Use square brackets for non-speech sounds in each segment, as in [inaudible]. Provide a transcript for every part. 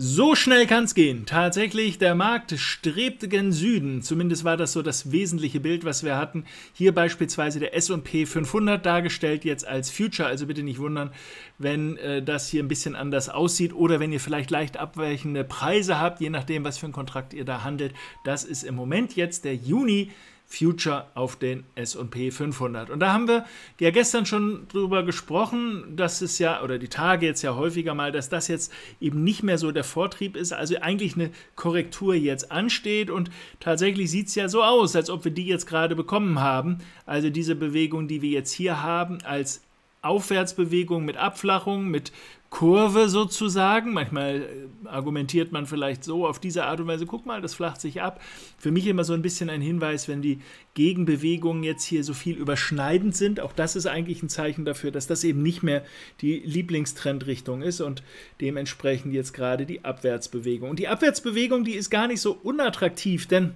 So schnell kann's gehen. Tatsächlich, der Markt strebt gen Süden. Zumindest war das so das wesentliche Bild, was wir hatten. Hier beispielsweise der SP 500 dargestellt, jetzt als Future. Also bitte nicht wundern, wenn äh, das hier ein bisschen anders aussieht oder wenn ihr vielleicht leicht abweichende Preise habt, je nachdem, was für einen Kontrakt ihr da handelt. Das ist im Moment jetzt der Juni Future auf den S&P 500. Und da haben wir ja gestern schon drüber gesprochen, dass es ja, oder die Tage jetzt ja häufiger mal, dass das jetzt eben nicht mehr so der Vortrieb ist, also eigentlich eine Korrektur jetzt ansteht und tatsächlich sieht es ja so aus, als ob wir die jetzt gerade bekommen haben. Also diese Bewegung, die wir jetzt hier haben als Aufwärtsbewegung, mit Abflachung, mit Kurve sozusagen. Manchmal äh, argumentiert man vielleicht so auf diese Art und Weise, guck mal, das flacht sich ab. Für mich immer so ein bisschen ein Hinweis, wenn die Gegenbewegungen jetzt hier so viel überschneidend sind. Auch das ist eigentlich ein Zeichen dafür, dass das eben nicht mehr die Lieblingstrendrichtung ist und dementsprechend jetzt gerade die Abwärtsbewegung. Und die Abwärtsbewegung, die ist gar nicht so unattraktiv, denn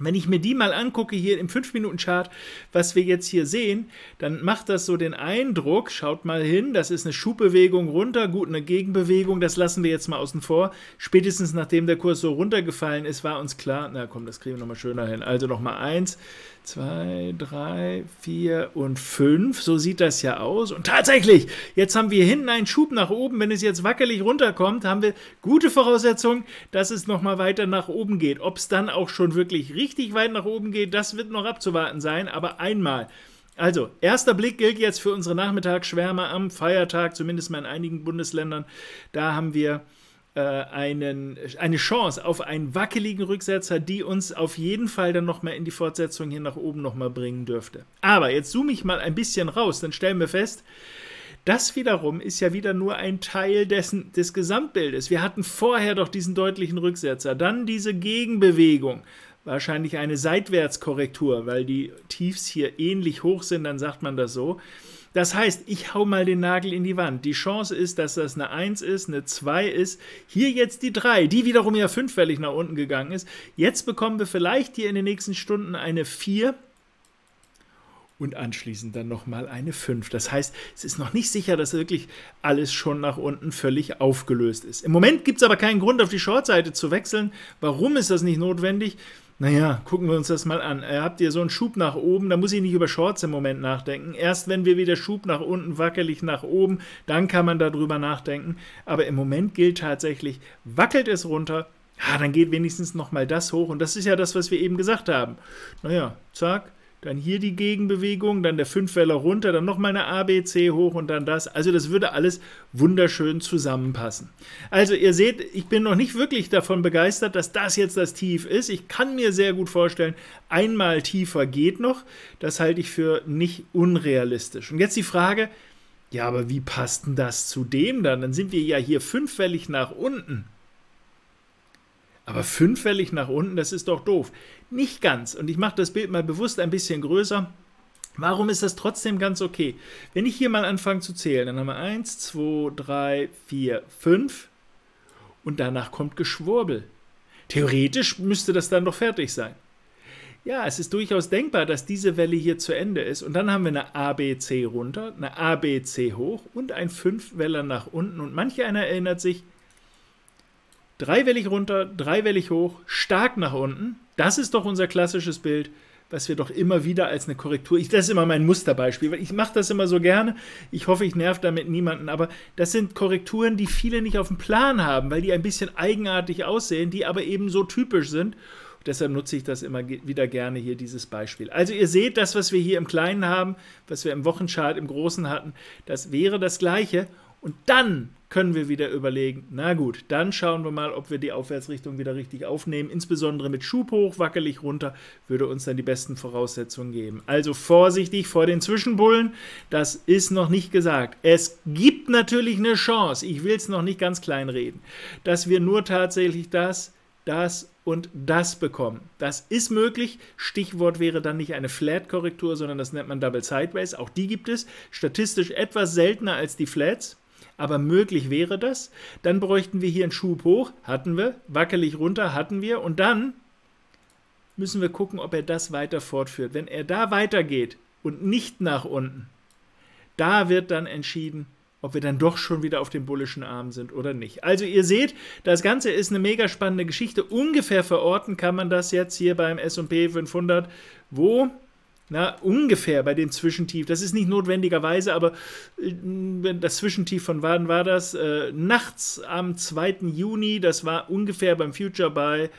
wenn ich mir die mal angucke hier im 5-Minuten-Chart, was wir jetzt hier sehen, dann macht das so den Eindruck, schaut mal hin, das ist eine Schubbewegung runter, gut, eine Gegenbewegung, das lassen wir jetzt mal außen vor. Spätestens nachdem der Kurs so runtergefallen ist, war uns klar, na komm, das kriegen wir nochmal schöner hin. Also nochmal 1, 2, 3, 4 und 5, so sieht das ja aus. Und tatsächlich, jetzt haben wir hinten einen Schub nach oben, wenn es jetzt wackelig runterkommt, haben wir gute Voraussetzungen, dass es nochmal weiter nach oben geht. Ob es dann auch schon wirklich richtig richtig weit nach oben geht, das wird noch abzuwarten sein, aber einmal. Also, erster Blick gilt jetzt für unsere Nachmittagsschwärme am Feiertag, zumindest mal in einigen Bundesländern. Da haben wir äh, einen, eine Chance auf einen wackeligen Rücksetzer, die uns auf jeden Fall dann nochmal in die Fortsetzung hier nach oben nochmal bringen dürfte. Aber jetzt zoome ich mal ein bisschen raus, dann stellen wir fest, das wiederum ist ja wieder nur ein Teil dessen, des Gesamtbildes. Wir hatten vorher doch diesen deutlichen Rücksetzer, dann diese Gegenbewegung wahrscheinlich eine Seitwärtskorrektur, weil die Tiefs hier ähnlich hoch sind, dann sagt man das so. Das heißt, ich hau mal den Nagel in die Wand. Die Chance ist, dass das eine 1 ist, eine 2 ist. Hier jetzt die 3, die wiederum ja fünffällig nach unten gegangen ist. Jetzt bekommen wir vielleicht hier in den nächsten Stunden eine 4 und anschließend dann nochmal eine 5. Das heißt, es ist noch nicht sicher, dass wirklich alles schon nach unten völlig aufgelöst ist. Im Moment gibt es aber keinen Grund, auf die Shortseite zu wechseln. Warum ist das nicht notwendig? Naja, gucken wir uns das mal an. Äh, habt ihr so einen Schub nach oben? Da muss ich nicht über Shorts im Moment nachdenken. Erst wenn wir wieder Schub nach unten, wackelig nach oben, dann kann man darüber nachdenken. Aber im Moment gilt tatsächlich, wackelt es runter, ja, ah, dann geht wenigstens nochmal das hoch. Und das ist ja das, was wir eben gesagt haben. Naja, zack, dann hier die Gegenbewegung, dann der Fünfwähler runter, dann nochmal eine ABC hoch und dann das. Also das würde alles wunderschön zusammenpassen. Also ihr seht, ich bin noch nicht wirklich davon begeistert, dass das jetzt das Tief ist. Ich kann mir sehr gut vorstellen, einmal tiefer geht noch. Das halte ich für nicht unrealistisch. Und jetzt die Frage, ja, aber wie passt denn das zu dem dann? Dann sind wir ja hier fünfwellig nach unten. Aber fünffällig nach unten, das ist doch doof. Nicht ganz. Und ich mache das Bild mal bewusst ein bisschen größer. Warum ist das trotzdem ganz okay? Wenn ich hier mal anfange zu zählen, dann haben wir 1, 2, 3, 4, 5 und danach kommt Geschwurbel. Theoretisch müsste das dann doch fertig sein. Ja, es ist durchaus denkbar, dass diese Welle hier zu Ende ist und dann haben wir eine ABC runter, eine ABC hoch und ein Fünfweller nach unten und manche einer erinnert sich, dreiwellig runter, dreiwellig hoch, stark nach unten. Das ist doch unser klassisches Bild, was wir doch immer wieder als eine Korrektur. Ich, das ist immer mein Musterbeispiel, weil ich mache das immer so gerne. Ich hoffe, ich nerv damit niemanden, aber das sind Korrekturen, die viele nicht auf dem Plan haben, weil die ein bisschen eigenartig aussehen, die aber eben so typisch sind. deshalb nutze ich das immer wieder gerne hier, dieses Beispiel. Also ihr seht, das, was wir hier im Kleinen haben, was wir im Wochenchart im Großen hatten, das wäre das Gleiche. Und dann können wir wieder überlegen, na gut, dann schauen wir mal, ob wir die Aufwärtsrichtung wieder richtig aufnehmen. Insbesondere mit Schub hoch, wackelig runter, würde uns dann die besten Voraussetzungen geben. Also vorsichtig vor den Zwischenbullen, das ist noch nicht gesagt. Es gibt natürlich eine Chance, ich will es noch nicht ganz kleinreden, dass wir nur tatsächlich das, das und das bekommen. Das ist möglich. Stichwort wäre dann nicht eine Flat-Korrektur, sondern das nennt man Double Sideways. Auch die gibt es. Statistisch etwas seltener als die Flats aber möglich wäre das. Dann bräuchten wir hier einen Schub hoch, hatten wir, wackelig runter, hatten wir und dann müssen wir gucken, ob er das weiter fortführt. Wenn er da weitergeht und nicht nach unten, da wird dann entschieden, ob wir dann doch schon wieder auf dem bullischen Arm sind oder nicht. Also ihr seht, das Ganze ist eine mega spannende Geschichte. Ungefähr verorten kann man das jetzt hier beim S&P 500, wo na, ungefähr bei dem Zwischentief. Das ist nicht notwendigerweise, aber äh, das Zwischentief von wann war das? Äh, nachts am 2. Juni, das war ungefähr beim Future bei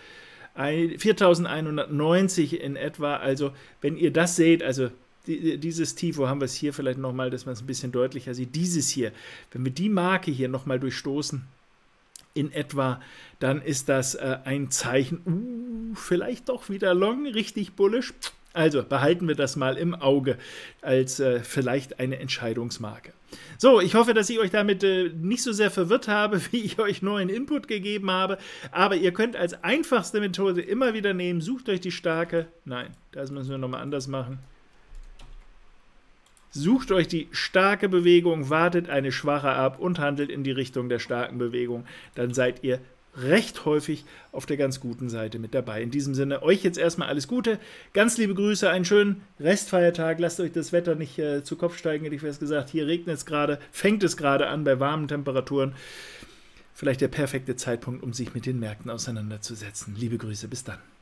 4190 in etwa. Also, wenn ihr das seht, also dieses Tief, wo haben wir es hier vielleicht nochmal, dass man es ein bisschen deutlicher sieht, dieses hier, wenn wir die Marke hier nochmal durchstoßen, in etwa, dann ist das äh, ein Zeichen, uh, vielleicht doch wieder long, richtig bullisch. Also behalten wir das mal im Auge als äh, vielleicht eine Entscheidungsmarke. So, ich hoffe, dass ich euch damit äh, nicht so sehr verwirrt habe, [laughs] wie ich euch neuen Input gegeben habe. Aber ihr könnt als einfachste Methode immer wieder nehmen, sucht euch die starke. Nein, das müssen wir nochmal anders machen. Sucht euch die starke Bewegung, wartet eine schwache ab und handelt in die Richtung der starken Bewegung. Dann seid ihr recht häufig auf der ganz guten Seite mit dabei. In diesem Sinne, euch jetzt erstmal alles Gute, ganz liebe Grüße, einen schönen Restfeiertag. Lasst euch das Wetter nicht äh, zu Kopf steigen, hätte ich fast gesagt. Hier regnet es gerade, fängt es gerade an bei warmen Temperaturen. Vielleicht der perfekte Zeitpunkt, um sich mit den Märkten auseinanderzusetzen. Liebe Grüße, bis dann.